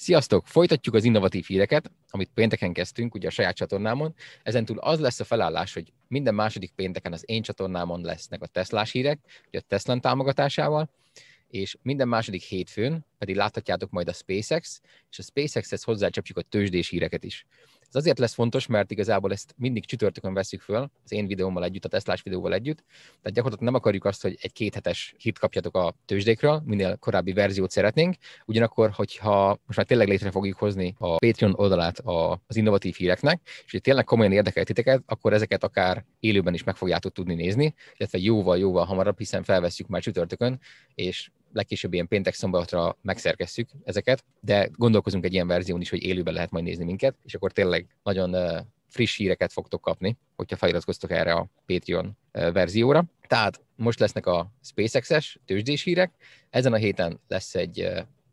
Sziasztok! Folytatjuk az innovatív híreket, amit pénteken kezdtünk, ugye a saját csatornámon. Ezentúl az lesz a felállás, hogy minden második pénteken az én csatornámon lesznek a Teslás hírek, ugye a Tesla támogatásával, és minden második hétfőn pedig láthatjátok majd a SpaceX, és a SpaceX-hez hozzácsapjuk a tőzsdés híreket is. Ez azért lesz fontos, mert igazából ezt mindig csütörtökön veszük föl, az én videómmal együtt, a Teslás videóval együtt. Tehát gyakorlatilag nem akarjuk azt, hogy egy kéthetes hit kapjatok a tőzsdékről, minél korábbi verziót szeretnénk. Ugyanakkor, hogyha most már tényleg létre fogjuk hozni a Patreon oldalát az innovatív híreknek, és hogy tényleg komolyan érdekel titeket, akkor ezeket akár élőben is meg fogjátok tudni nézni, illetve jóval-jóval hamarabb, hiszen felveszünk már csütörtökön, és legkésőbb ilyen péntek szombatra megszerkesztjük ezeket, de gondolkozunk egy ilyen verzión is, hogy élőben lehet majd nézni minket, és akkor tényleg nagyon friss híreket fogtok kapni, hogyha feliratkoztok erre a Patreon verzióra. Tehát most lesznek a SpaceX-es tőzsdés hírek, ezen a héten lesz egy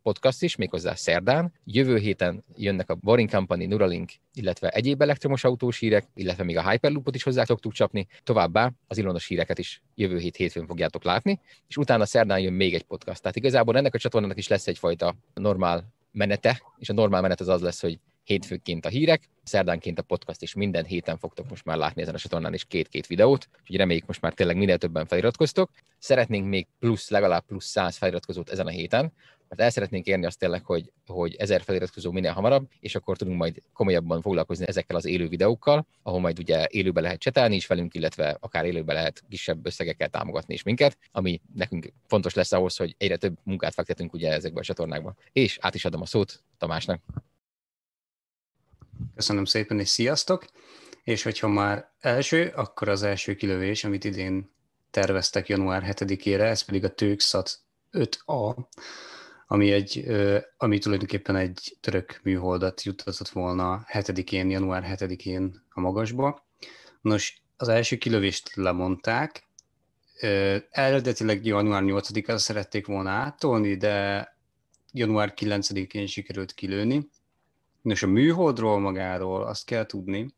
podcast is, méghozzá szerdán. Jövő héten jönnek a Boring Company, Neuralink, illetve egyéb elektromos autós hírek, illetve még a Hyperloopot is hozzá szoktuk csapni. Továbbá az Ilonos híreket is jövő hét hétfőn fogjátok látni, és utána szerdán jön még egy podcast. Tehát igazából ennek a csatornának is lesz egyfajta normál menete, és a normál menet az az lesz, hogy hétfőként a hírek, szerdánként a podcast, és minden héten fogtok most már látni ezen a csatornán is két-két videót, úgyhogy reméljük most már tényleg minél többen feliratkoztok. Szeretnénk még plusz, legalább plusz 100 feliratkozót ezen a héten, mert el szeretnénk érni azt tényleg, hogy, hogy ezer feliratkozó minél hamarabb, és akkor tudunk majd komolyabban foglalkozni ezekkel az élő videókkal, ahol majd ugye élőbe lehet csetelni is velünk, illetve akár élőbe lehet kisebb összegekkel támogatni is minket, ami nekünk fontos lesz ahhoz, hogy egyre több munkát fektetünk ugye ezekbe a csatornákba. És át is adom a szót Tamásnak. Köszönöm szépen, és sziasztok! És hogyha már első, akkor az első kilövés, amit idén terveztek január 7-ére, ez pedig a Tőkszat 5A, ami, egy, ami tulajdonképpen egy török műholdat jutatott volna 7-én, január 7-én a magasba. Nos, az első kilövést lemondták, eredetileg január 8-án szerették volna átolni, de január 9-én sikerült kilőni. Nos, a műholdról magáról azt kell tudni,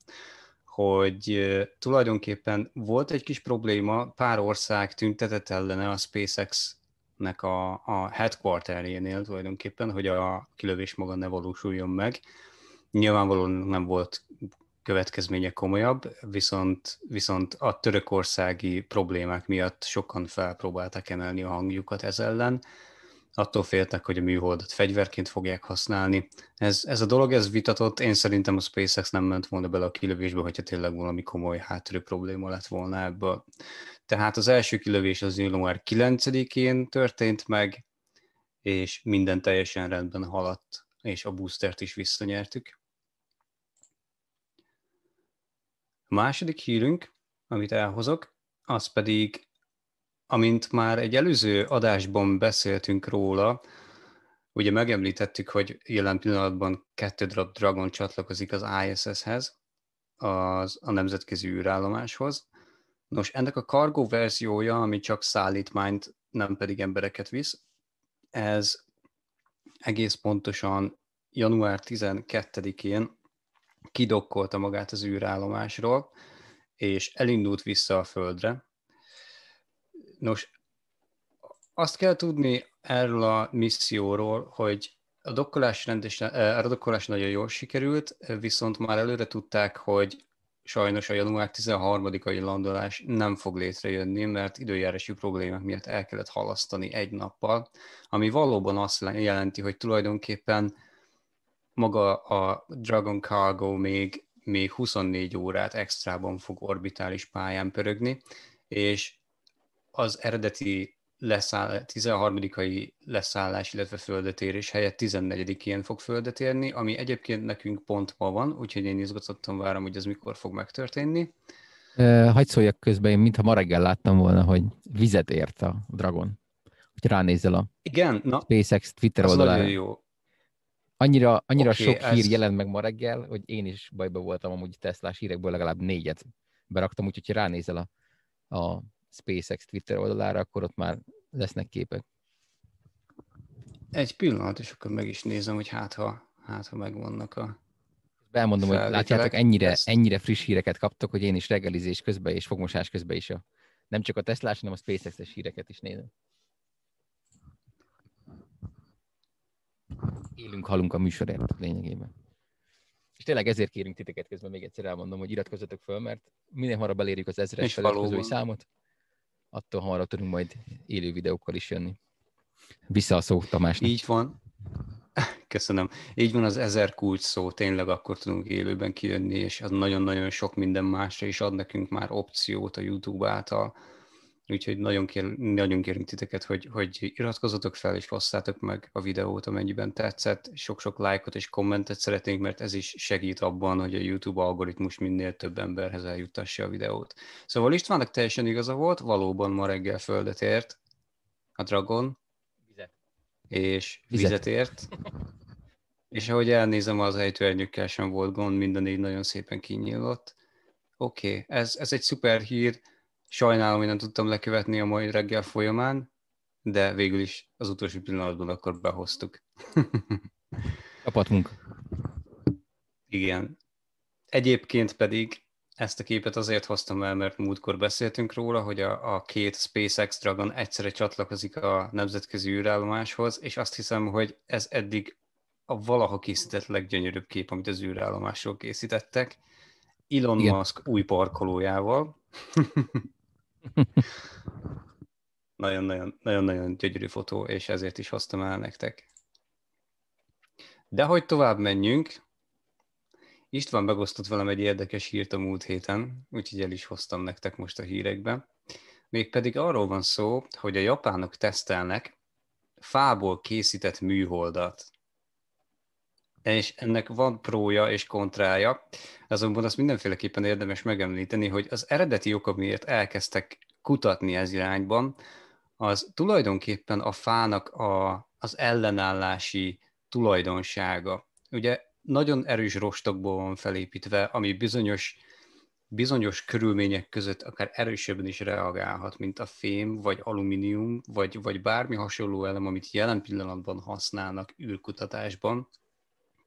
hogy tulajdonképpen volt egy kis probléma, pár ország tüntetett ellene a SpaceX nek a, a headquarterjénél tulajdonképpen, hogy a kilövés maga ne valósuljon meg. Nyilvánvalóan nem volt következménye komolyabb, viszont, viszont a törökországi problémák miatt sokan felpróbálták emelni a hangjukat ez ellen. Attól féltek, hogy a műholdat fegyverként fogják használni. Ez, ez a dolog, ez vitatott. Én szerintem a SpaceX nem ment volna bele a kilövésbe, hogyha tényleg valami komoly hátrő probléma lett volna ebből. Tehát az első kilövés az január 9-én történt meg, és minden teljesen rendben haladt, és a boostert is visszanyertük. A második hírünk, amit elhozok, az pedig, amint már egy előző adásban beszéltünk róla, ugye megemlítettük, hogy jelen pillanatban kettő darab Dragon csatlakozik az ISS-hez, az, a nemzetközi űrállomáshoz, Nos, ennek a cargo verziója, ami csak szállítmányt, nem pedig embereket visz, ez egész pontosan január 12-én kidokkolta magát az űrállomásról, és elindult vissza a Földre. Nos, azt kell tudni erről a misszióról, hogy a dokkolás, rendes, eh, a dokkolás nagyon jól sikerült, viszont már előre tudták, hogy sajnos a január 13-ai landolás nem fog létrejönni, mert időjárási problémák miatt el kellett halasztani egy nappal, ami valóban azt jelenti, hogy tulajdonképpen maga a Dragon Cargo még, még 24 órát extrában fog orbitális pályán pörögni, és az eredeti leszáll, 13-ai leszállás, illetve földetérés helyett 14 ilyen fog földetérni, ami egyébként nekünk pont ma van, úgyhogy én izgatottan várom, hogy ez mikor fog megtörténni. E, Hagy szóljak közben, én mintha ma reggel láttam volna, hogy vizet ért a Dragon. Hogy ránézel a Igen, na, SpaceX Twitter oldalára. jó. Annyira, annyira okay, sok ez... hír jelent meg ma reggel, hogy én is bajba voltam amúgy Teslás hírekből legalább négyet beraktam, úgyhogy ránézel a, a SpaceX Twitter oldalára, akkor ott már lesznek képek. Egy pillanat, és akkor meg is nézem, hogy hát ha, hát ha megvannak a Elmondom, hogy látjátok, ennyire, ezt... ennyire friss híreket kaptok, hogy én is reggelizés közben és fogmosás közben is a, nem csak a tesla hanem a SpaceX-es híreket is nézem. Élünk, halunk a műsorért lényegében. És tényleg ezért kérünk titeket közben, még egyszer elmondom, hogy iratkozzatok föl, mert minél hamarabb elérjük az ezres feliratkozói felelőzői számot, attól hamarabb tudunk majd élő videókkal is jönni. Vissza a szó Tamás. Így van. Köszönöm. Így van az ezer kulcs szó, tényleg akkor tudunk élőben kijönni, és az nagyon-nagyon sok minden másra is ad nekünk már opciót a YouTube által, Úgyhogy nagyon, kér, nagyon kérünk titeket, hogy, hogy iratkozzatok fel, és fosszátok meg a videót, amennyiben tetszett. Sok-sok lájkot és kommentet szeretnénk, mert ez is segít abban, hogy a YouTube algoritmus minél több emberhez eljutassa a videót. Szóval Istvánnak teljesen igaza volt, valóban ma reggel földet ért a Dragon, Vizet. és vizet, vizet ért. És ahogy elnézem, az ejtőernyőkkel sem volt gond, minden így nagyon szépen kinyílott. Oké, okay, ez, ez egy szuper hír, Sajnálom, hogy nem tudtam lekövetni a mai reggel folyamán, de végül is az utolsó pillanatban akkor behoztuk. Csapatmunka. Igen. Egyébként pedig ezt a képet azért hoztam el, mert múltkor beszéltünk róla, hogy a, a két SpaceX Dragon egyszerre csatlakozik a nemzetközi űrállomáshoz, és azt hiszem, hogy ez eddig a valaha készített leggyönyörűbb kép, amit az űrállomásról készítettek. Elon Igen. Musk új parkolójával. Nagyon-nagyon gyönyörű fotó, és ezért is hoztam el nektek. De hogy tovább menjünk, István megosztott velem egy érdekes hírt a múlt héten, úgyhogy el is hoztam nektek most a hírekbe. Mégpedig arról van szó, hogy a japánok tesztelnek fából készített műholdat és ennek van prója és kontrája, azonban azt mindenféleképpen érdemes megemlíteni, hogy az eredeti oka, miért elkezdtek kutatni ez irányban, az tulajdonképpen a fának a, az ellenállási tulajdonsága. Ugye nagyon erős rostokból van felépítve, ami bizonyos, bizonyos körülmények között akár erősebben is reagálhat, mint a fém, vagy alumínium, vagy, vagy bármi hasonló elem, amit jelen pillanatban használnak űrkutatásban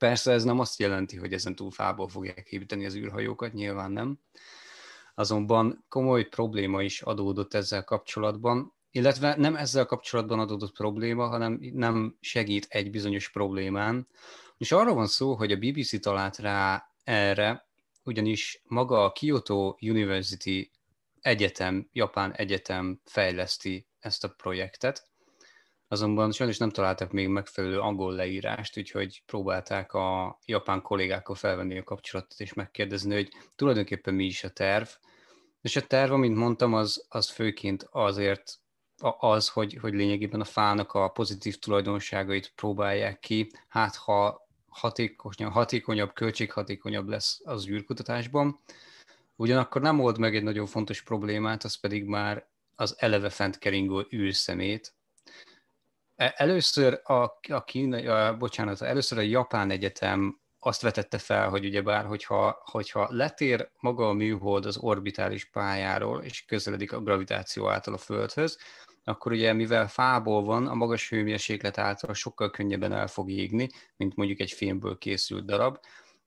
Persze ez nem azt jelenti, hogy ezen túl fából fogják építeni az űrhajókat, nyilván nem. Azonban komoly probléma is adódott ezzel kapcsolatban, illetve nem ezzel kapcsolatban adódott probléma, hanem nem segít egy bizonyos problémán. És arra van szó, hogy a BBC talált rá erre, ugyanis maga a Kyoto University Egyetem, Japán Egyetem fejleszti ezt a projektet, azonban sajnos nem találtak még megfelelő angol leírást, úgyhogy próbálták a japán kollégákkal felvenni a kapcsolatot és megkérdezni, hogy tulajdonképpen mi is a terv. És a terv, amint mondtam, az, az főként azért az, hogy, hogy lényegében a fának a pozitív tulajdonságait próbálják ki, hát ha hatékonyabb, hatékonyabb költséghatékonyabb lesz az űrkutatásban. Ugyanakkor nem old meg egy nagyon fontos problémát, az pedig már az eleve fent keringő űrszemét, E, először a, a, Kína, a, bocsánat, először a Japán Egyetem azt vetette fel, hogy ugyebár, hogyha, hogyha letér maga a műhold az orbitális pályáról, és közeledik a gravitáció által a Földhöz, akkor ugye mivel fából van, a magas hőmérséklet által sokkal könnyebben el fog égni, mint mondjuk egy filmből készült darab,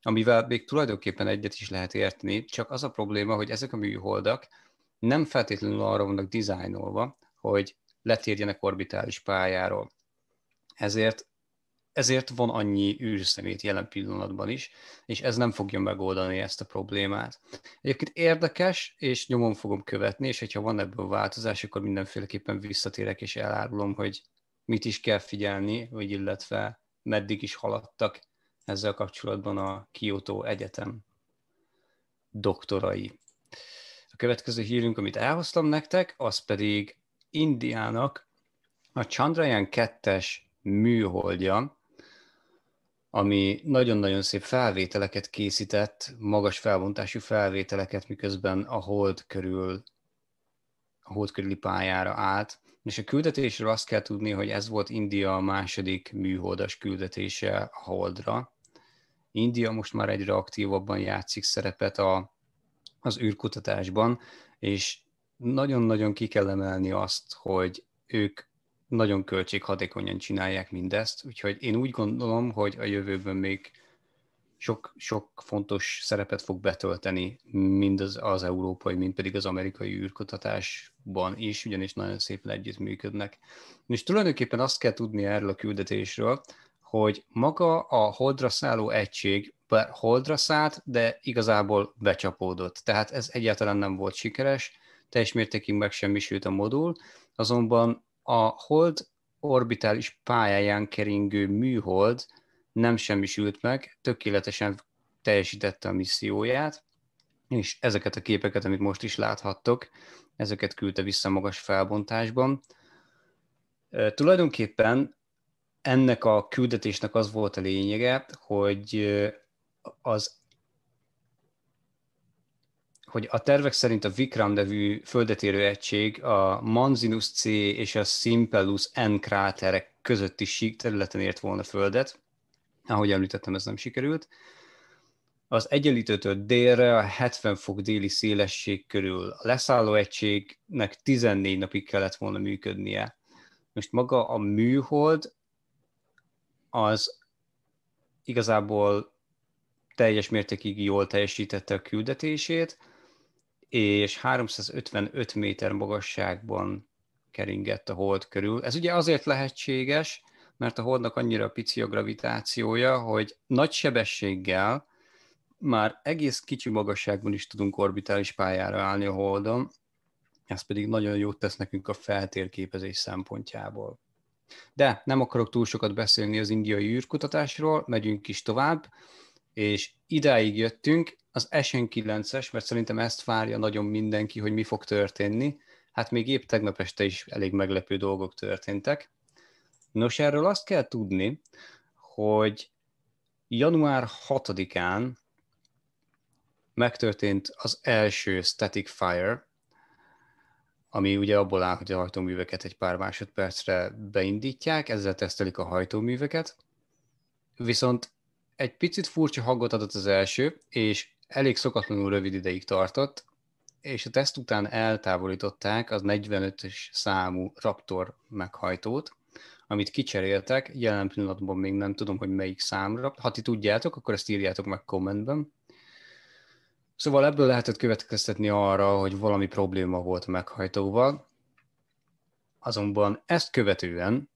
amivel még tulajdonképpen egyet is lehet érteni, csak az a probléma, hogy ezek a műholdak nem feltétlenül arra vannak dizájnolva, hogy letérjenek orbitális pályáról. Ezért ezért van annyi űrszemét jelen pillanatban is, és ez nem fogja megoldani ezt a problémát. Egyébként érdekes, és nyomon fogom követni, és hogyha van ebből változás, akkor mindenféleképpen visszatérek, és elárulom, hogy mit is kell figyelni, vagy illetve meddig is haladtak ezzel kapcsolatban a Kyoto Egyetem doktorai. A következő hírünk, amit elhoztam nektek, az pedig Indiának a Chandrayaan 2-es műholdja, ami nagyon-nagyon szép felvételeket készített, magas felbontású felvételeket, miközben a hold körül a hold körüli pályára állt. És a küldetésről azt kell tudni, hogy ez volt India második műholdas küldetése a holdra. India most már egyre aktívabban játszik szerepet a, az űrkutatásban, és nagyon-nagyon ki kell emelni azt, hogy ők nagyon költséghatékonyan csinálják mindezt, úgyhogy én úgy gondolom, hogy a jövőben még sok, sok fontos szerepet fog betölteni mind az, az európai, mind pedig az amerikai űrkutatásban is, ugyanis nagyon szépen együttműködnek. És tulajdonképpen azt kell tudni erről a küldetésről, hogy maga a holdra szálló egység bár holdra szállt, de igazából becsapódott. Tehát ez egyáltalán nem volt sikeres, teljes mértékig megsemmisült a modul, azonban a hold orbitális pályáján keringő műhold nem semmisült meg, tökéletesen teljesítette a misszióját, és ezeket a képeket, amit most is láthattok, ezeket küldte vissza magas felbontásban. Tulajdonképpen ennek a küldetésnek az volt a lényege, hogy az hogy a tervek szerint a Vikram nevű földetérő egység a Manzinus C és a Simpelus N kráterek közötti sík területen ért volna földet. Ahogy említettem, ez nem sikerült. Az egyenlítőtől délre a 70 fok déli szélesség körül a leszálló egységnek 14 napig kellett volna működnie. Most maga a műhold az igazából teljes mértékig jól teljesítette a küldetését, és 355 méter magasságban keringett a hold körül. Ez ugye azért lehetséges, mert a holdnak annyira pici a gravitációja, hogy nagy sebességgel már egész kicsi magasságban is tudunk orbitális pályára állni a holdon, ez pedig nagyon jót tesz nekünk a feltérképezés szempontjából. De nem akarok túl sokat beszélni az indiai űrkutatásról, megyünk is tovább és idáig jöttünk, az SN9-es, mert szerintem ezt várja nagyon mindenki, hogy mi fog történni. Hát még épp tegnap este is elég meglepő dolgok történtek. Nos, erről azt kell tudni, hogy január 6-án megtörtént az első static fire, ami ugye abból áll, hogy a hajtóműveket egy pár másodpercre beindítják, ezzel tesztelik a hajtóműveket, viszont egy picit furcsa hangot adott az első, és elég szokatlanul rövid ideig tartott, és a teszt után eltávolították az 45-ös számú Raptor meghajtót, amit kicseréltek, jelen pillanatban még nem tudom, hogy melyik számra. Ha ti tudjátok, akkor ezt írjátok meg kommentben. Szóval ebből lehetett következtetni arra, hogy valami probléma volt a meghajtóval. Azonban ezt követően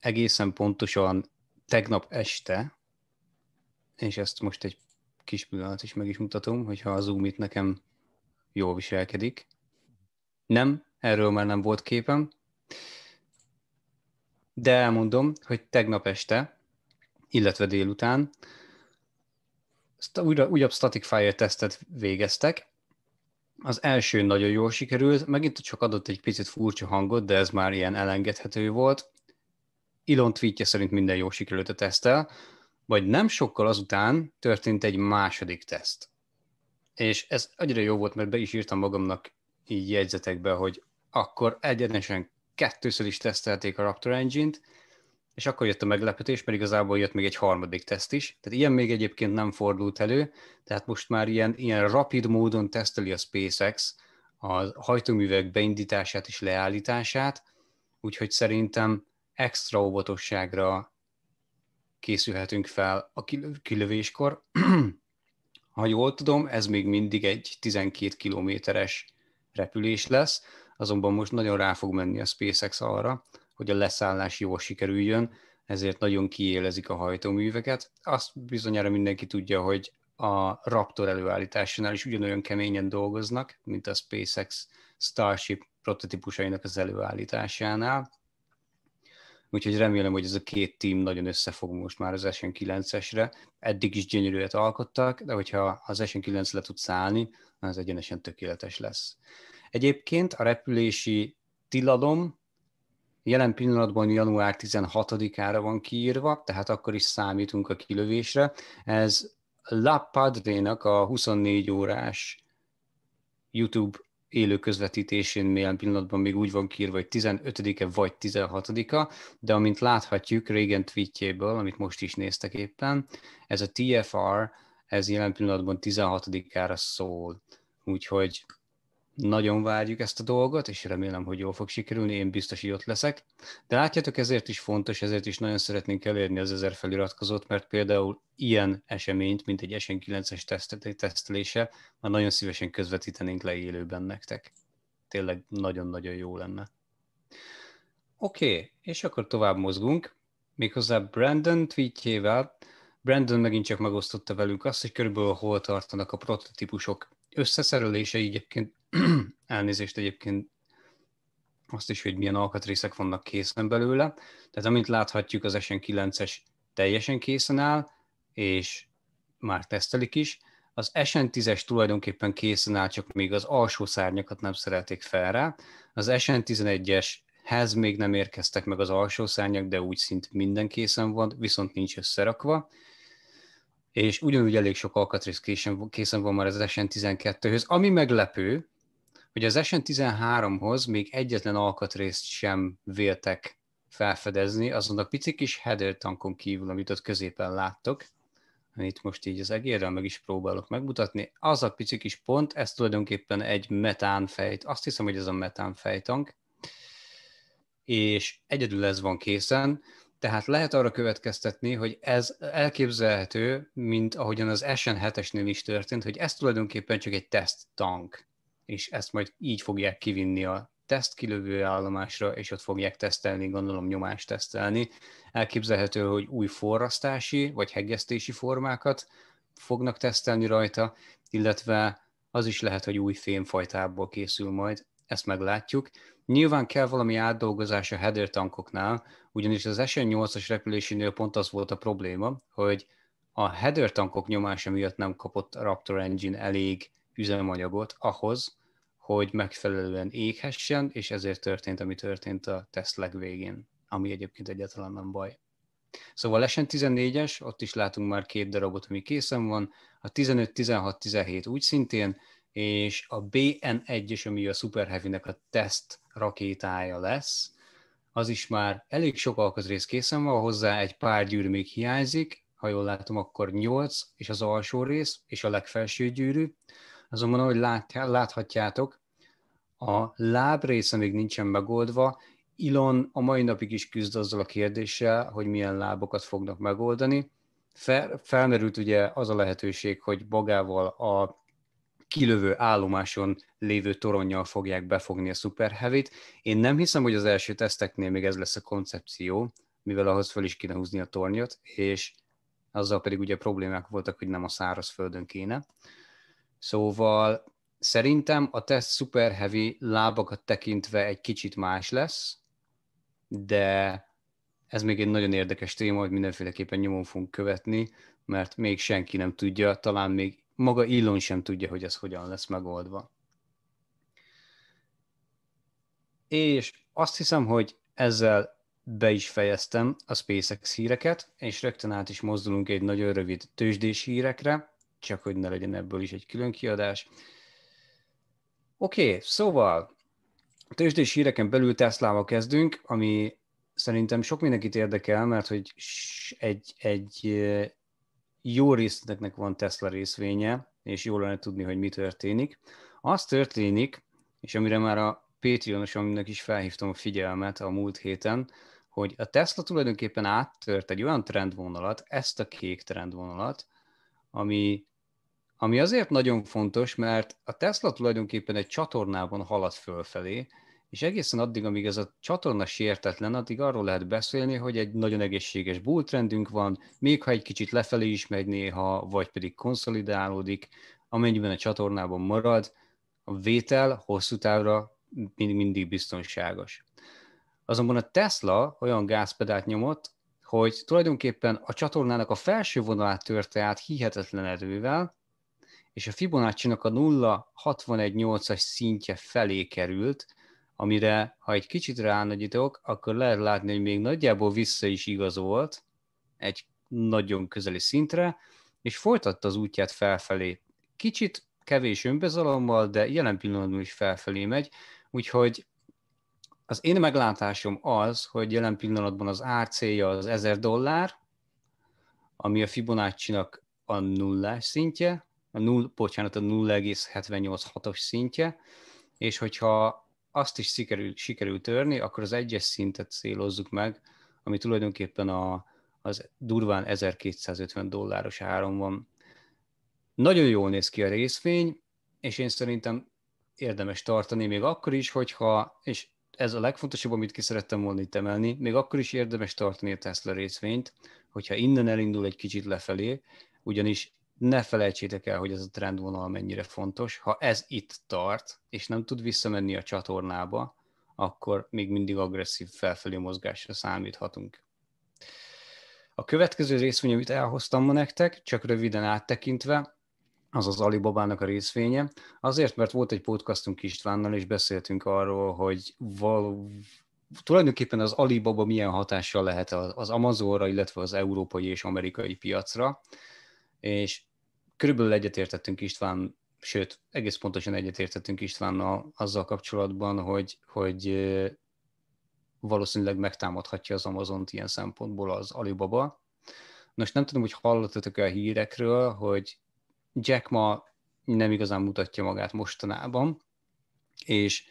egészen pontosan tegnap este, és ezt most egy kis pillanat is meg is mutatom, hogyha a Zoom itt nekem jól viselkedik. Nem, erről már nem volt képem, de elmondom, hogy tegnap este, illetve délután újra, újabb static fire tesztet végeztek. Az első nagyon jól sikerült, megint csak adott egy picit furcsa hangot, de ez már ilyen elengedhető volt. Elon tweetje szerint minden jól sikerült a tesztel vagy nem sokkal azután történt egy második teszt. És ez egyre jó volt, mert be is írtam magamnak így jegyzetekbe, hogy akkor egyenesen kettőször is tesztelték a Raptor Engine-t, és akkor jött a meglepetés, mert igazából jött még egy harmadik teszt is. Tehát ilyen még egyébként nem fordult elő, tehát most már ilyen, ilyen rapid módon teszteli a SpaceX a hajtóművek beindítását és leállítását, úgyhogy szerintem extra óvatosságra készülhetünk fel a kilövéskor. ha jól tudom, ez még mindig egy 12 kilométeres repülés lesz, azonban most nagyon rá fog menni a SpaceX arra, hogy a leszállás jól sikerüljön, ezért nagyon kiélezik a hajtóműveket. Azt bizonyára mindenki tudja, hogy a Raptor előállításánál is ugyanolyan keményen dolgoznak, mint a SpaceX Starship prototípusainak az előállításánál úgyhogy remélem, hogy ez a két team nagyon összefog most már az esen 9 esre Eddig is gyönyörűet alkottak, de hogyha az esen 9 le tud szállni, az egyenesen tökéletes lesz. Egyébként a repülési tilalom jelen pillanatban január 16-ára van kiírva, tehát akkor is számítunk a kilövésre. Ez La Padre-nak a 24 órás YouTube élő közvetítésén milyen pillanatban még úgy van kiírva, hogy 15-e vagy 16-a, de amint láthatjuk régen tweetjéből, amit most is néztek éppen, ez a TFR, ez jelen pillanatban 16-ára szól. Úgyhogy nagyon várjuk ezt a dolgot, és remélem, hogy jól fog sikerülni, én biztos, hogy ott leszek. De látjátok, ezért is fontos, ezért is nagyon szeretnénk elérni az ezer feliratkozót, mert például ilyen eseményt, mint egy SN9-es tesztelése, már nagyon szívesen közvetítenénk le élőben nektek. Tényleg nagyon-nagyon jó lenne. Oké, okay, és akkor tovább mozgunk, méghozzá Brandon tweetjével. Brandon megint csak megosztotta velünk azt, hogy körülbelül hol tartanak a prototípusok összeszerelése egyébként, elnézést egyébként azt is, hogy milyen alkatrészek vannak készen belőle. Tehát amint láthatjuk, az SN9-es teljesen készen áll, és már tesztelik is. Az SN10-es tulajdonképpen készen áll, csak még az alsó szárnyakat nem szerelték fel rá. Az SN11-eshez még nem érkeztek meg az alsó szárnyak, de úgy szint minden készen van, viszont nincs összerakva és ugyanúgy elég sok alkatrész készen, készen van már az SN12-höz, ami meglepő, hogy az SN13-hoz még egyetlen alkatrészt sem véltek felfedezni, azon a pici kis header tankon kívül, amit ott középen láttok, amit most így az egérrel meg is próbálok megmutatni, az a pici kis pont, ez tulajdonképpen egy metánfejt, azt hiszem, hogy ez a metánfejtank, és egyedül ez van készen, tehát lehet arra következtetni, hogy ez elképzelhető, mint ahogyan az SN 7-esnél is történt, hogy ez tulajdonképpen csak egy teszt tank, és ezt majd így fogják kivinni a teszt kilövő állomásra, és ott fogják tesztelni, gondolom nyomást tesztelni. Elképzelhető, hogy új forrasztási vagy hegesztési formákat fognak tesztelni rajta, illetve az is lehet, hogy új fémfajtából készül majd, ezt meglátjuk, Nyilván kell valami átdolgozás a header tankoknál, ugyanis az SN8-as repülésénél pont az volt a probléma, hogy a header tankok nyomása miatt nem kapott a Raptor Engine elég üzemanyagot ahhoz, hogy megfelelően éghessen, és ezért történt, ami történt a teszt legvégén, ami egyébként egyáltalán nem baj. Szóval lesen 14-es, ott is látunk már két darabot, ami készen van, a 15, 16, 17 úgy szintén, és a BN1 is, ami a Super Heavy-nek a teszt rakétája lesz, az is már elég sok alkatrész készen van, hozzá egy pár gyűrű még hiányzik, ha jól látom, akkor 8, és az alsó rész, és a legfelső gyűrű. Azonban, ahogy láthatjátok, a láb része még nincsen megoldva, Ilon a mai napig is küzd azzal a kérdéssel, hogy milyen lábokat fognak megoldani. Fel, felmerült ugye az a lehetőség, hogy magával a kilövő állomáson lévő toronnyal fogják befogni a Super Heavy-t. Én nem hiszem, hogy az első teszteknél még ez lesz a koncepció, mivel ahhoz föl is kéne húzni a tornyot, és azzal pedig ugye problémák voltak, hogy nem a földön kéne. Szóval szerintem a teszt Super Heavy lábakat tekintve egy kicsit más lesz, de ez még egy nagyon érdekes téma, hogy mindenféleképpen nyomon fogunk követni, mert még senki nem tudja, talán még maga Elon sem tudja, hogy ez hogyan lesz megoldva. És azt hiszem, hogy ezzel be is fejeztem a SpaceX híreket, és rögtön át is mozdulunk egy nagyon rövid tőzsdés hírekre, csak hogy ne legyen ebből is egy külön kiadás. Oké, okay, szóval tőzsdés híreken belül Teslával kezdünk, ami szerintem sok mindenkit érdekel, mert hogy egy, egy jó részleteknek van Tesla részvénye, és jól lenne tudni, hogy mi történik. Az történik, és amire már a Patreonos, aminek is felhívtam a figyelmet a múlt héten, hogy a Tesla tulajdonképpen áttört egy olyan trendvonalat, ezt a kék trendvonalat, ami, ami azért nagyon fontos, mert a Tesla tulajdonképpen egy csatornában halad fölfelé, és egészen addig, amíg ez a csatorna sértetlen, addig arról lehet beszélni, hogy egy nagyon egészséges bulltrendünk van, még ha egy kicsit lefelé is megy néha, vagy pedig konszolidálódik, amennyiben a csatornában marad, a vétel hosszú távra mind, mindig biztonságos. Azonban a Tesla olyan gázpedált nyomott, hogy tulajdonképpen a csatornának a felső vonalát törte át hihetetlen erővel, és a Fibonacci-nak a 0,618-as szintje felé került, amire ha egy kicsit ránagyítok, akkor lehet látni, hogy még nagyjából vissza is igazolt egy nagyon közeli szintre, és folytatta az útját felfelé. Kicsit kevés önbezalommal, de jelen pillanatban is felfelé megy, úgyhogy az én meglátásom az, hogy jelen pillanatban az ár célja az 1000 dollár, ami a Fibonacci-nak a nullás szintje, a null, bocsánat, a 0,786-os szintje, és hogyha azt is sikerül, sikerül törni, akkor az egyes szintet célozzuk meg, ami tulajdonképpen a, az durván 1250 dolláros áron van. Nagyon jól néz ki a részvény, és én szerintem érdemes tartani még akkor is, hogyha, és ez a legfontosabb, amit ki szerettem volna itt emelni, még akkor is érdemes tartani a Tesla részvényt, hogyha innen elindul egy kicsit lefelé, ugyanis ne felejtsétek el, hogy ez a trendvonal mennyire fontos. Ha ez itt tart, és nem tud visszamenni a csatornába, akkor még mindig agresszív felfelé mozgásra számíthatunk. A következő részvény, amit elhoztam ma nektek, csak röviden áttekintve, az az Alibabának a részvénye. Azért, mert volt egy podcastunk Istvánnal, és beszéltünk arról, hogy val. tulajdonképpen az Alibaba milyen hatással lehet az Amazonra, illetve az európai és amerikai piacra, és körülbelül egyetértettünk István, sőt, egész pontosan egyetértettünk Istvánnal azzal kapcsolatban, hogy, hogy valószínűleg megtámadhatja az Amazont ilyen szempontból az Alibaba. Nos, nem tudom, hogy hallottatok a hírekről, hogy Jack ma nem igazán mutatja magát mostanában, és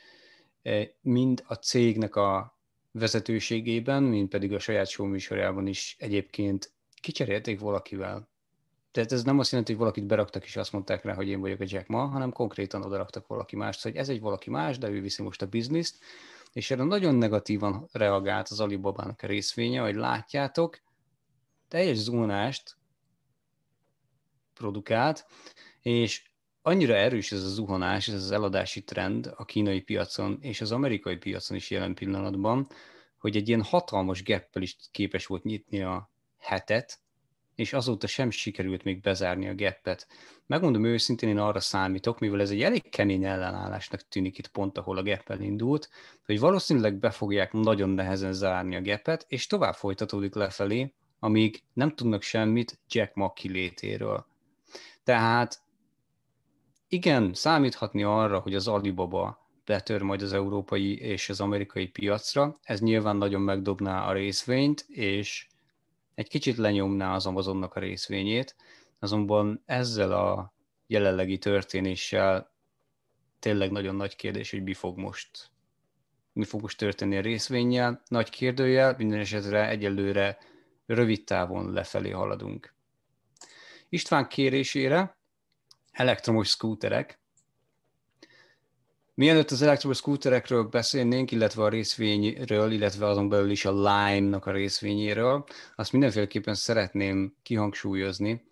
mind a cégnek a vezetőségében, mind pedig a saját show műsorában is egyébként kicserélték valakivel tehát ez nem azt jelenti, hogy valakit beraktak és azt mondták rá, hogy én vagyok a Jack Ma, hanem konkrétan odaraktak valaki mást, hogy ez egy valaki más, de ő viszi most a bizniszt, és erre nagyon negatívan reagált az Alibabának a részvénye, hogy látjátok, teljes zónást produkált, és annyira erős ez a zuhanás, ez az eladási trend a kínai piacon és az amerikai piacon is jelen pillanatban, hogy egy ilyen hatalmas geppel is képes volt nyitni a hetet, és azóta sem sikerült még bezárni a geppet. Megmondom őszintén, én arra számítok, mivel ez egy elég kemény ellenállásnak tűnik itt pont, ahol a geppel indult, hogy valószínűleg be fogják nagyon nehezen zárni a geppet, és tovább folytatódik lefelé, amíg nem tudnak semmit Jack Ma kilétéről. Tehát igen, számíthatni arra, hogy az Alibaba betör majd az európai és az amerikai piacra, ez nyilván nagyon megdobná a részvényt, és egy kicsit lenyomná az Amazonnak a részvényét, azonban ezzel a jelenlegi történéssel tényleg nagyon nagy kérdés, hogy mi fog most mi fog most történni a részvényjel. Nagy kérdőjel, minden esetre egyelőre rövid távon lefelé haladunk. István kérésére elektromos szkúterek Mielőtt az elektromos szkúterekről beszélnénk, illetve a részvényről, illetve azon belül is a Lime-nak a részvényéről, azt mindenféleképpen szeretném kihangsúlyozni,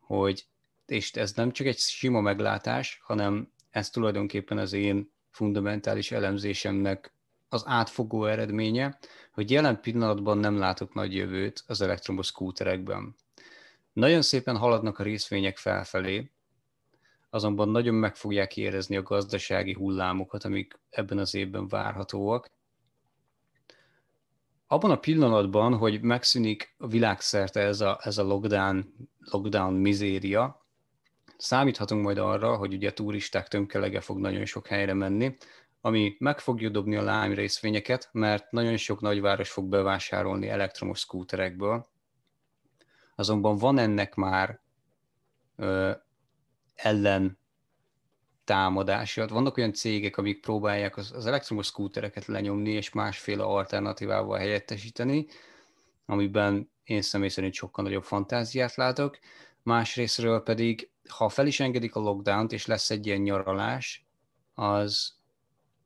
hogy és ez nem csak egy sima meglátás, hanem ez tulajdonképpen az én fundamentális elemzésemnek az átfogó eredménye, hogy jelen pillanatban nem látok nagy jövőt az elektromos szkúterekben. Nagyon szépen haladnak a részvények felfelé, azonban nagyon meg fogják érezni a gazdasági hullámokat, amik ebben az évben várhatóak. Abban a pillanatban, hogy megszűnik a világszerte ez a, ez a lockdown, lockdown mizéria, számíthatunk majd arra, hogy ugye turisták tömkelege fog nagyon sok helyre menni, ami meg fogja dobni a lány részvényeket, mert nagyon sok nagyváros fog bevásárolni elektromos szkúterekből. Azonban van ennek már ellen támadás. Vannak olyan cégek, amik próbálják az, az elektromos skútereket lenyomni és másféle alternatívával helyettesíteni, amiben én személy szerint sokkal nagyobb fantáziát látok. Másrésztről pedig, ha fel is engedik a lockdown és lesz egy ilyen nyaralás, az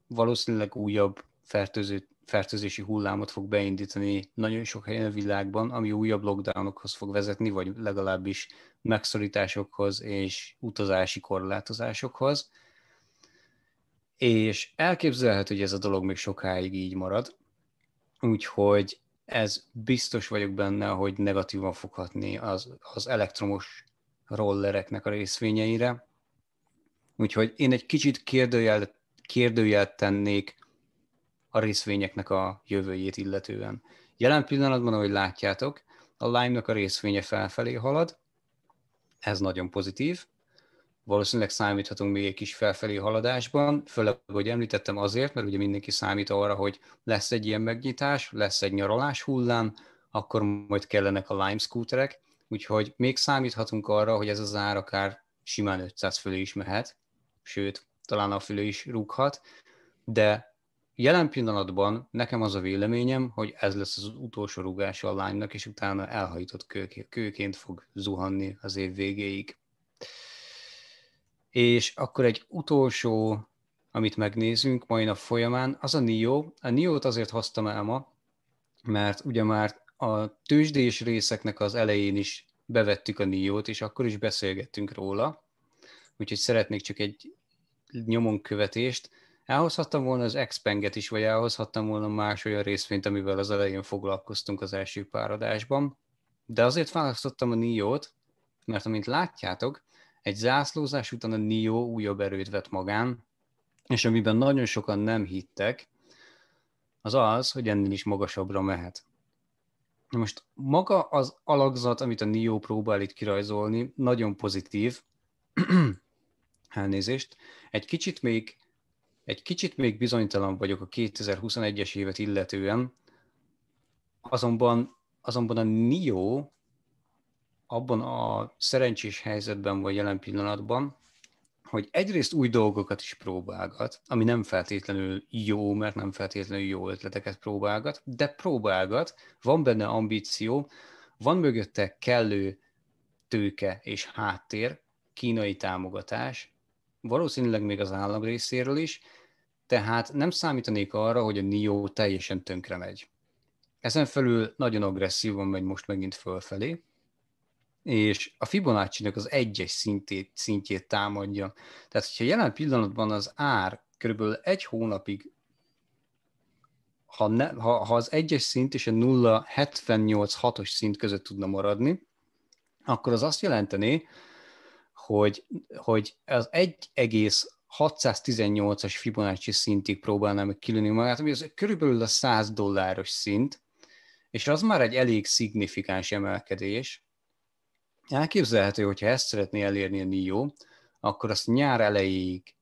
valószínűleg újabb fertőzött fertőzési hullámot fog beindítani nagyon sok helyen a világban, ami újabb lockdownokhoz fog vezetni, vagy legalábbis megszorításokhoz és utazási korlátozásokhoz. És elképzelhető, hogy ez a dolog még sokáig így marad, úgyhogy ez biztos vagyok benne, hogy negatívan fog hatni az, az elektromos rollereknek a részvényeire. Úgyhogy én egy kicsit kérdőjel, kérdőjel tennék a részvényeknek a jövőjét illetően. Jelen pillanatban, ahogy látjátok, a Lime-nak a részvénye felfelé halad, ez nagyon pozitív, valószínűleg számíthatunk még egy kis felfelé haladásban, főleg, hogy említettem, azért, mert ugye mindenki számít arra, hogy lesz egy ilyen megnyitás, lesz egy nyaralás hullám, akkor majd kellenek a Lime scooterek, úgyhogy még számíthatunk arra, hogy ez az ár akár simán 500 fölé is mehet, sőt, talán a fölé is rúghat, de jelen pillanatban nekem az a véleményem, hogy ez lesz az utolsó rúgása a lánynak, és utána elhajtott kőként fog zuhanni az év végéig. És akkor egy utolsó, amit megnézünk mai nap folyamán, az a NIO. A NIO-t azért hoztam el ma, mert ugye már a tőzsdés részeknek az elején is bevettük a NIO-t, és akkor is beszélgettünk róla, úgyhogy szeretnék csak egy nyomon követést Elhozhattam volna az Expenget is, vagy elhozhattam volna más olyan részvényt, amivel az elején foglalkoztunk az első páradásban, de azért választottam a Niót, mert amint látjátok, egy zászlózás után a Nio újabb erőt vett magán, és amiben nagyon sokan nem hittek, az az, hogy ennél is magasabbra mehet. Most maga az alakzat, amit a Nio próbál itt kirajzolni, nagyon pozitív, elnézést, egy kicsit még egy kicsit még bizonytalan vagyok a 2021-es évet illetően, azonban, azonban a NIO abban a szerencsés helyzetben vagy jelen pillanatban, hogy egyrészt új dolgokat is próbálgat, ami nem feltétlenül jó, mert nem feltétlenül jó ötleteket próbálgat, de próbálgat, van benne ambíció, van mögötte kellő tőke és háttér, kínai támogatás, valószínűleg még az állam részéről is, tehát nem számítanék arra, hogy a NIO teljesen tönkre megy. Ezen felül nagyon agresszívan megy most megint fölfelé, és a fibonacci az egyes szintét, szintjét támadja. Tehát, hogyha jelen pillanatban az ár körülbelül egy hónapig, ha, ne, ha, ha az egyes szint és a 0,786-os szint között tudna maradni, akkor az azt jelenteni, hogy, hogy az 618-as Fibonacci szintig próbálnám meg kilőni magát, ami az körülbelül a 100 dolláros szint, és az már egy elég szignifikáns emelkedés. Elképzelhető, hogyha ezt szeretné elérni a NIO, akkor azt nyár elejéig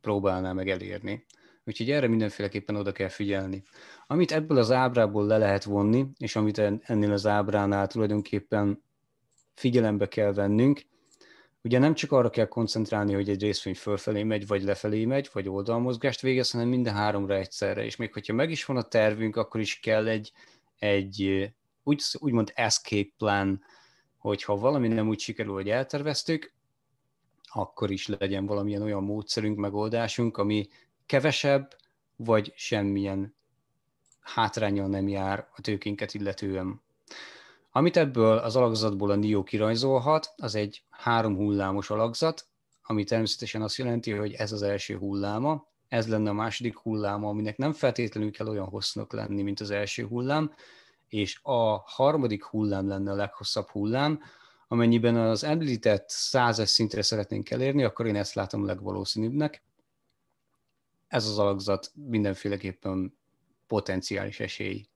próbálná meg elérni. Úgyhogy erre mindenféleképpen oda kell figyelni. Amit ebből az ábrából le lehet vonni, és amit ennél az ábránál tulajdonképpen figyelembe kell vennünk, Ugye nem csak arra kell koncentrálni, hogy egy részvény fölfelé megy, vagy lefelé megy, vagy oldalmozgást végez, hanem minden háromra egyszerre. És még hogyha meg is van a tervünk, akkor is kell egy, egy úgy, úgymond escape plan, hogyha valami nem úgy sikerül, hogy elterveztük, akkor is legyen valamilyen olyan módszerünk, megoldásunk, ami kevesebb, vagy semmilyen hátrányon nem jár a tőkénket illetően. Amit ebből az alakzatból a NIO kirajzolhat, az egy három hullámos alakzat, ami természetesen azt jelenti, hogy ez az első hulláma, ez lenne a második hulláma, aminek nem feltétlenül kell olyan hossznak lenni, mint az első hullám, és a harmadik hullám lenne a leghosszabb hullám, amennyiben az említett százes szintre szeretnénk elérni, akkor én ezt látom legvalószínűbbnek. Ez az alakzat mindenféleképpen potenciális esély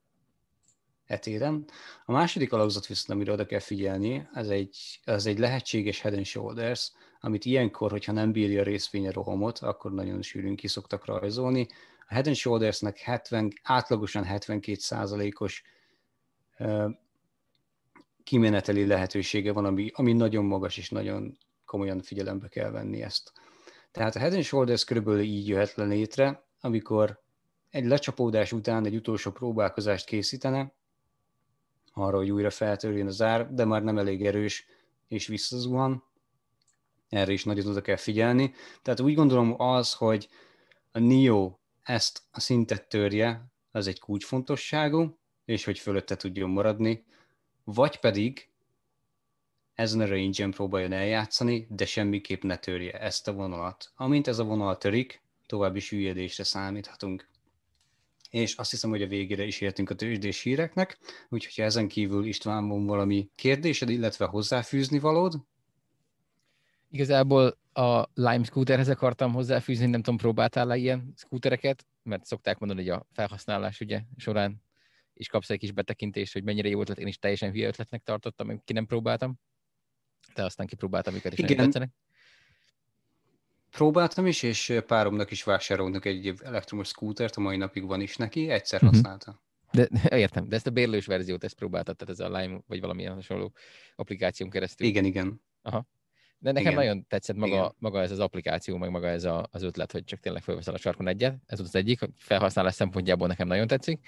etéren. A második alakzat viszont, amire oda kell figyelni, ez egy, ez egy lehetséges head and shoulders, amit ilyenkor, hogyha nem bírja a a rohamot, akkor nagyon sűrűn ki szoktak rajzolni. A head and shouldersnek 70, átlagosan 72 os uh, kimeneteli lehetősége van, ami, ami nagyon magas, és nagyon komolyan figyelembe kell venni ezt. Tehát a head and shoulders körülbelül így jöhet le létre, amikor egy lecsapódás után egy utolsó próbálkozást készítene, arra, hogy újra feltörjön az ár, de már nem elég erős, és visszazuhan. Erre is nagyon oda kell figyelni. Tehát úgy gondolom az, hogy a NIO ezt a szintet törje, az egy kulcsfontosságú, és hogy fölötte tudjon maradni, vagy pedig ezen a range próbáljon eljátszani, de semmiképp ne törje ezt a vonalat. Amint ez a vonal törik, további süllyedésre számíthatunk és azt hiszem, hogy a végére is értünk a tőzsdés híreknek, úgyhogy ha ezen kívül István van valami kérdésed, illetve hozzáfűzni valód? Igazából a Lime scooterhez akartam hozzáfűzni, nem tudom, próbáltál-e ilyen scootereket, mert szokták mondani, hogy a felhasználás ugye során is kapsz egy kis betekintést, hogy mennyire jó ötlet, én is teljesen hülye ötletnek tartottam, én ki nem próbáltam, de aztán kipróbáltam, amiket is Igen. nem tetszenek próbáltam is, és páromnak is vásárolnak egy elektromos skútert, a mai napig van is neki, egyszer uh-huh. használtam. De, értem, de ezt a bérlős verziót, ezt próbáltad, tehát ez a Lime, vagy valamilyen hasonló applikáción keresztül. Igen, igen. Aha. De nekem igen. nagyon tetszett maga, maga ez az applikáció, meg maga ez a, az ötlet, hogy csak tényleg felveszel a sarkon egyet. Ez az egyik, felhasználás szempontjából nekem nagyon tetszik.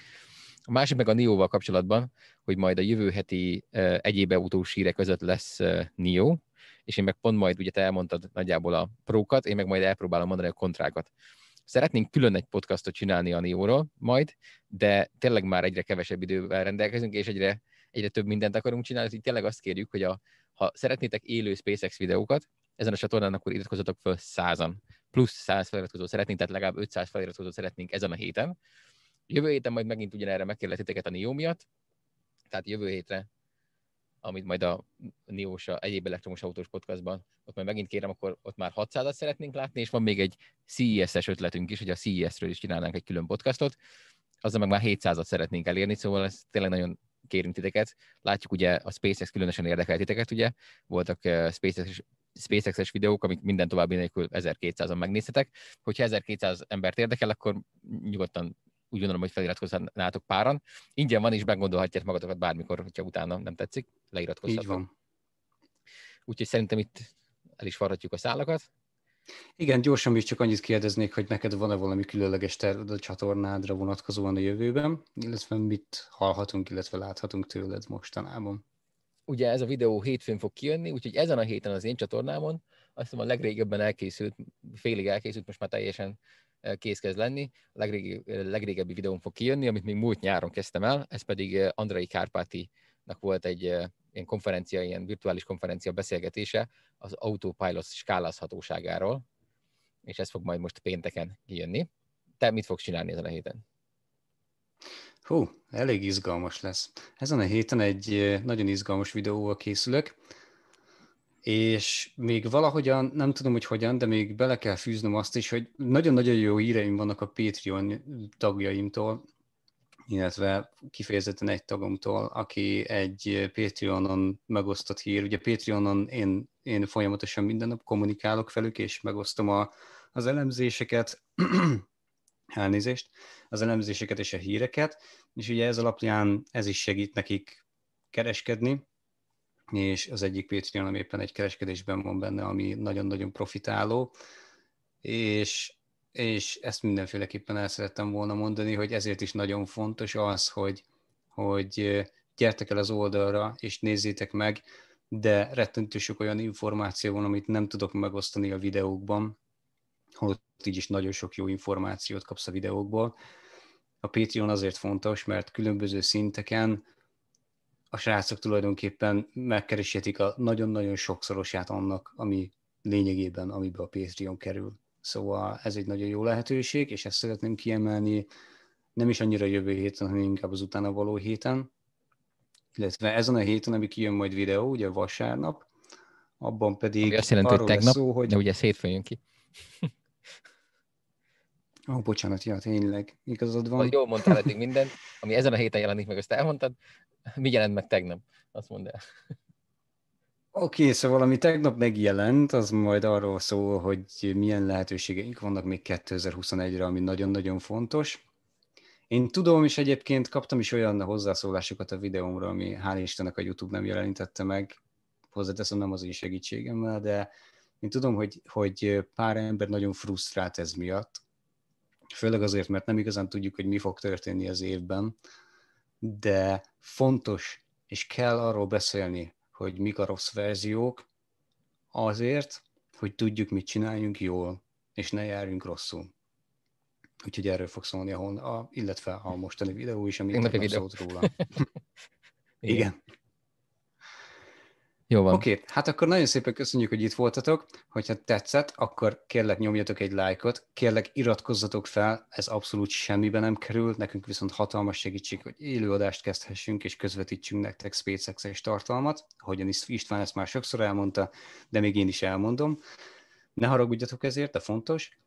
A másik meg a Nióval kapcsolatban, hogy majd a jövő heti uh, egyéb autós hírek között lesz uh, Nió, és én meg pont majd, ugye te elmondtad nagyjából a prókat, én meg majd elpróbálom mondani a kontrákat. Szeretnénk külön egy podcastot csinálni a Nióról majd, de tényleg már egyre kevesebb idővel rendelkezünk, és egyre, egyre több mindent akarunk csinálni, így tényleg azt kérjük, hogy a, ha szeretnétek élő SpaceX videókat, ezen a csatornán akkor iratkozzatok föl százan. Plusz száz feliratkozó szeretnénk, tehát legalább 500 feliratkozó szeretnénk ezen a héten. Jövő héten majd megint ugyanerre megkérlek titeket a NIO miatt, tehát jövő hétre amit majd a Niósa egyéb elektromos autós podcastban, ott majd megint kérem, akkor ott már 600-at szeretnénk látni, és van még egy CES-es ötletünk is, hogy a CES-ről is csinálnánk egy külön podcastot, azzal meg már 700-at szeretnénk elérni, szóval ez tényleg nagyon kérünk titeket. Látjuk ugye a SpaceX különösen érdekel titeket, ugye? Voltak eh, SpaceX SpaceX-es videók, amik minden további nélkül 1200-an megnézhetek. Hogyha 1200 embert érdekel, akkor nyugodtan úgy gondolom, hogy feliratkoznátok páran. Ingyen van, és meggondolhatjátok magatokat bármikor, hogyha utána nem tetszik, leiratkozhatok. Így van. Úgyhogy szerintem itt el is varhatjuk a szálakat. Igen, gyorsan is csak annyit kérdeznék, hogy neked van-e valami különleges terved a csatornádra vonatkozóan a jövőben, illetve mit hallhatunk, illetve láthatunk tőled mostanában? Ugye ez a videó hétfőn fog kijönni, úgyhogy ezen a héten az én csatornámon, azt hiszem a legrégebben elkészült, félig elkészült, most már teljesen kész kezd lenni. A legrégi, legrégebbi videóm fog kijönni, amit még múlt nyáron kezdtem el, ez pedig Andrei Kárpátinak volt egy ilyen konferencia, ilyen virtuális konferencia beszélgetése az autopilot skálázhatóságáról, és ez fog majd most pénteken kijönni. Te mit fogsz csinálni ezen a héten? Hú, elég izgalmas lesz. Ezen a héten egy nagyon izgalmas videóval készülök, és még valahogyan, nem tudom, hogy hogyan, de még bele kell fűznöm azt is, hogy nagyon-nagyon jó híreim vannak a Patreon tagjaimtól, illetve kifejezetten egy tagomtól, aki egy Patreonon megosztott hír. Ugye Patreonon én, én folyamatosan minden nap kommunikálok velük, és megosztom a, az elemzéseket, elnézést, az elemzéseket és a híreket, és ugye ez alapján ez is segít nekik kereskedni, és az egyik Patreonom éppen egy kereskedésben van benne, ami nagyon-nagyon profitáló, és, és ezt mindenféleképpen el szerettem volna mondani, hogy ezért is nagyon fontos az, hogy, hogy gyertek el az oldalra, és nézzétek meg, de rettentő sok olyan információ van, amit nem tudok megosztani a videókban, holott így is nagyon sok jó információt kapsz a videókból. A Patreon azért fontos, mert különböző szinteken a srácok tulajdonképpen megkereshetik a nagyon-nagyon sokszorosát annak, ami lényegében, amibe a Patreon kerül. Szóval ez egy nagyon jó lehetőség, és ezt szeretném kiemelni nem is annyira jövő héten, hanem inkább az utána való héten, illetve ezen a héten, ami kijön majd videó, ugye vasárnap, abban pedig Ami azt jelenti, arról hogy tegnap, szó, hogy... de ugye szétfőn jön ki. Ó, oh, bocsánat, ja, tényleg, igazad van. Jól mondtál eddig mindent, ami ezen a héten jelenik meg, azt elmondtad, mi jelent meg tegnap? Azt mondd el. Oké, okay, szóval ami tegnap megjelent, az majd arról szól, hogy milyen lehetőségeink vannak még 2021-re, ami nagyon-nagyon fontos. Én tudom, és egyébként kaptam is olyan hozzászólásokat a videómra, ami hál' Istennek a YouTube nem jelenítette meg, hozzáteszem nem az én segítségemmel, de én tudom, hogy, hogy pár ember nagyon frusztrált ez miatt, főleg azért, mert nem igazán tudjuk, hogy mi fog történni az évben, de fontos, és kell arról beszélni, hogy mik a rossz verziók, azért, hogy tudjuk, mit csináljunk jól, és ne járjunk rosszul. Úgyhogy erről fog szólni a, hon, a illetve a mostani videó is, amit nem szólt róla. Igen. Igen. Jó van. Oké, okay, hát akkor nagyon szépen köszönjük, hogy itt voltatok. Hogyha tetszett, akkor kérlek nyomjatok egy lájkot, kérlek iratkozzatok fel, ez abszolút semmibe nem kerül, nekünk viszont hatalmas segítség, hogy élőadást kezdhessünk és közvetítsünk nektek SpaceX-es tartalmat, ahogyan is István ezt már sokszor elmondta, de még én is elmondom. Ne haragudjatok ezért, de fontos,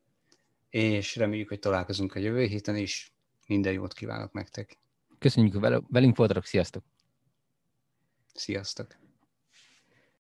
és reméljük, hogy találkozunk a jövő héten is. Minden jót kívánok nektek! Köszönjük, hogy velünk voltatok, sziasztok! Sziasztok!